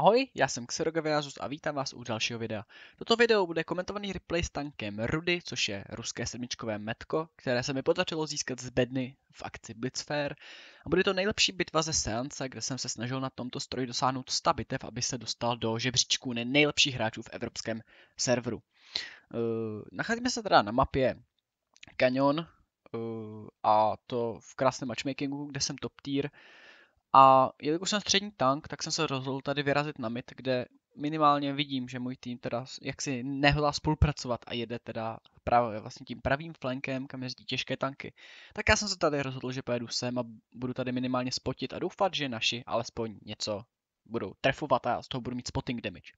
Ahoj, já jsem Xerogaviazus a vítám vás u dalšího videa. Toto video bude komentovaný replay s tankem Rudy, což je ruské sedmičkové metko, které se mi podařilo získat z bedny v akci Blitzfair. A bude to nejlepší bitva ze seance, kde jsem se snažil na tomto stroji dosáhnout 100 bitev, aby se dostal do žebříčku nejlepších hráčů v evropském serveru. Uh, nacházíme se teda na mapě Canyon, uh, a to v krásném matchmakingu, kde jsem top tier a jelikož jsem střední tank, tak jsem se rozhodl tady vyrazit na mid, kde minimálně vidím, že můj tým teda jaksi nehodlá spolupracovat a jede teda právě vlastně tím pravým flankem, kam jezdí těžké tanky. Tak já jsem se tady rozhodl, že pojedu sem a budu tady minimálně spotit a doufat, že naši alespoň něco budou trefovat a z toho budu mít spotting damage.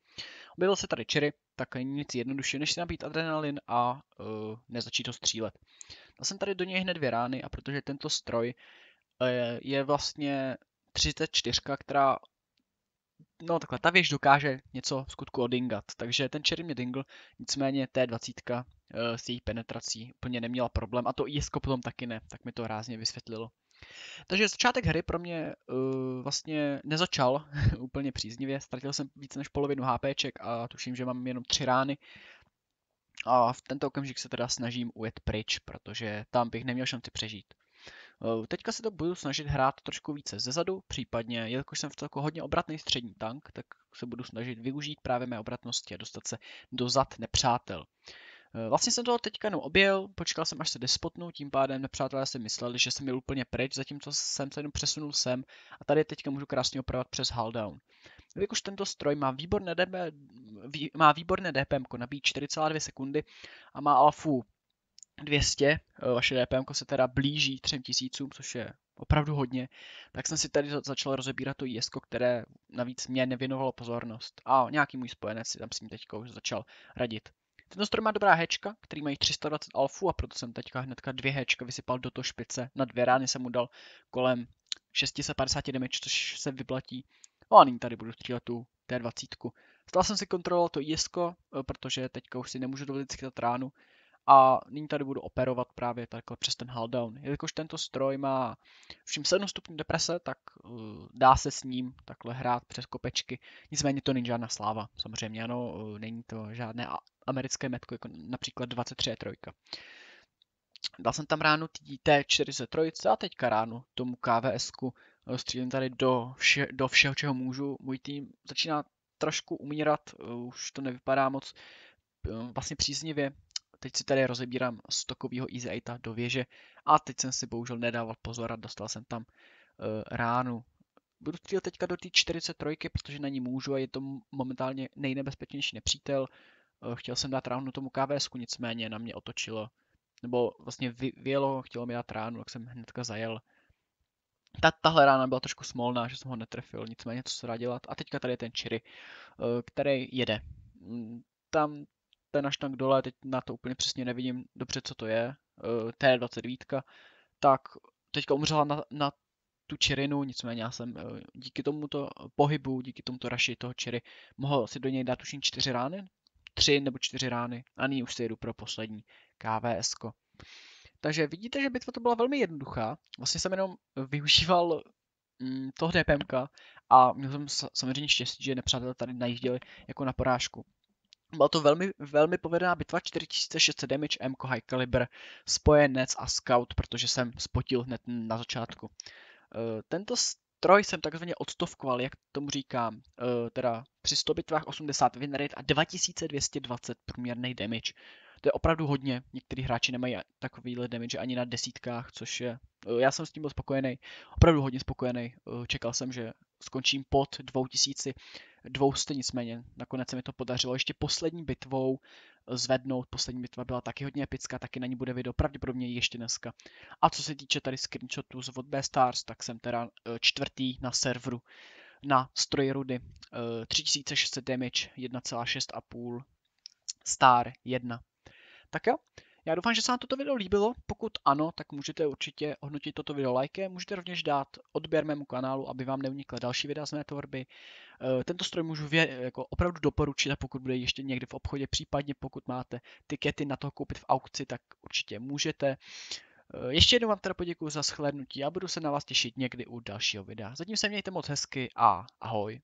Objevil se tady čery, tak není nic jednodušší, než si nabít adrenalin a uh, nezačít ho střílet. Dal jsem tady do něj hned dvě rány a protože tento stroj uh, je vlastně 34, která no takhle, ta věž dokáže něco v skutku odingat, takže ten černý mě dingl, nicméně T20 e, eh, s její penetrací úplně neměla problém a to ISko potom taky ne, tak mi to rázně vysvětlilo. Takže začátek hry pro mě uh, vlastně nezačal úplně příznivě, ztratil jsem více než polovinu HPček a tuším, že mám jenom tři rány. A v tento okamžik se teda snažím ujet pryč, protože tam bych neměl šanci přežít. Eh, teďka se to budu snažit hrát trošku více zezadu, případně, jelikož jsem v celku hodně obratný střední tank, tak se budu snažit využít právě mé obratnosti a dostat se do zad nepřátel. Eh, vlastně jsem toho teďka jenom objel, počkal jsem, až se despotnu, tím pádem nepřátelé si mysleli, že jsem měl úplně pryč, zatímco jsem se jenom přesunul sem a tady teďka můžu krásně opravovat přes haldown. Jelikož tento stroj má výborné, DB, vý, má výborné DPM, nabíjí 4,2 sekundy a má alfu 200, eh, vaše DPM se teda blíží 3000, což je opravdu hodně, tak jsem si tady začal rozebírat to jesko, které navíc mě nevěnovalo pozornost. A nějaký můj spojenec si tam s ním teďka už začal radit. Tento stroj má dobrá hečka, který mají 320 alfů a proto jsem teďka hnedka dvě hečka vysypal do to špice. Na dvě rány jsem mu dal kolem 650 damage, což se vyplatí. No a nyní tady budu střílet tu T20. Stále jsem si kontroloval to jesko, eh, protože teďka už si nemůžu dovolit chytat ránu, a nyní tady budu operovat právě takhle přes ten hull down. Jelikož tento stroj má všim 7 stupňů deprese, tak uh, dá se s ním takhle hrát přes kopečky. Nicméně to není žádná sláva, samozřejmě ano, uh, není to žádné americké metko, jako například 23 trojka. Dal jsem tam ránu T43 a teďka ránu tomu KVS-ku. Eh, střílím tady do, vše, do všeho, čeho můžu. Můj tým začíná trošku umírat, už to nevypadá moc vlastně příznivě. Teď si tady rozebírám stokovýho Easy do věže a teď jsem si bohužel nedával pozor a dostal jsem tam uh, ránu. Budu střílet teďka do té 43, protože na ní můžu a je to momentálně nejnebezpečnější nepřítel. Uh, chtěl jsem dát ránu tomu kvs nicméně na mě otočilo. Nebo vlastně vyjelo, chtělo mi dát ránu, tak jsem hnedka zajel. Ta, tahle rána byla trošku smolná, že jsem ho netrefil, nicméně to se dá dělat. A teďka tady je ten Cherry, eh, který jede. Mm, tam ten až tank dole, teď na to úplně přesně nevidím dobře, co to je, eh, T29, tak teďka umřela na, na tu čirinu, nicméně já jsem eh, díky tomuto pohybu, díky tomuto raši toho čiry, mohl si do něj dát jen čtyři rány, tři nebo čtyři rány a nyní už si jedu pro poslední kvs -ko. Takže vidíte, že bitva to byla velmi jednoduchá. Vlastně jsem jenom využíval mm, toho DPMka a měl jsem samozřejmě štěstí, že nepřátelé tady najížděli jako na porážku. Byla to velmi, velmi povedená bitva, 4600 damage, M High Caliber, spojenec a scout, protože jsem spotil hned na začátku. Eh, tento stroj jsem takzvaně odstovkoval, jak tomu říkám, eh, teda při 100 bitvách 80 win rate a 2220 průměrný damage. To je opravdu hodně, některý hráči nemají takovýhle damage ani na desítkách, což je, eh, já jsem s tím byl spokojený, opravdu hodně spokojený, čekal jsem, že skončím pod 2000, dvousty, nicméně nakonec se mi to podařilo ještě poslední bitvou zvednout. Poslední bitva byla taky hodně epická, taky na ní bude video pravděpodobně ještě dneska. A co se týče tady screenshotů z od Stars, tak jsem teda eh, čtvrtý na serveru na stroj rudy. 3600 eh, damage, 1,6,5 star 1. Tak jo, já doufám, že se vám toto video líbilo. Pokud ano, tak můžete určitě hodnotit toto video lajkem. Můžete rovněž dát odběr mému kanálu, aby vám neunikla další videa z mé tvorby. Eh, tento stroj můžu vě, jako opravdu doporučit a pokud bude ještě někdy v obchodě, případně pokud máte tikety na to koupit v aukci, tak určitě můžete. Eh, ještě jednou vám teda poděkuji za shlédnutí a budu se na vás těšit někdy u dalšího videa. Zatím se mějte moc hezky a ahoj.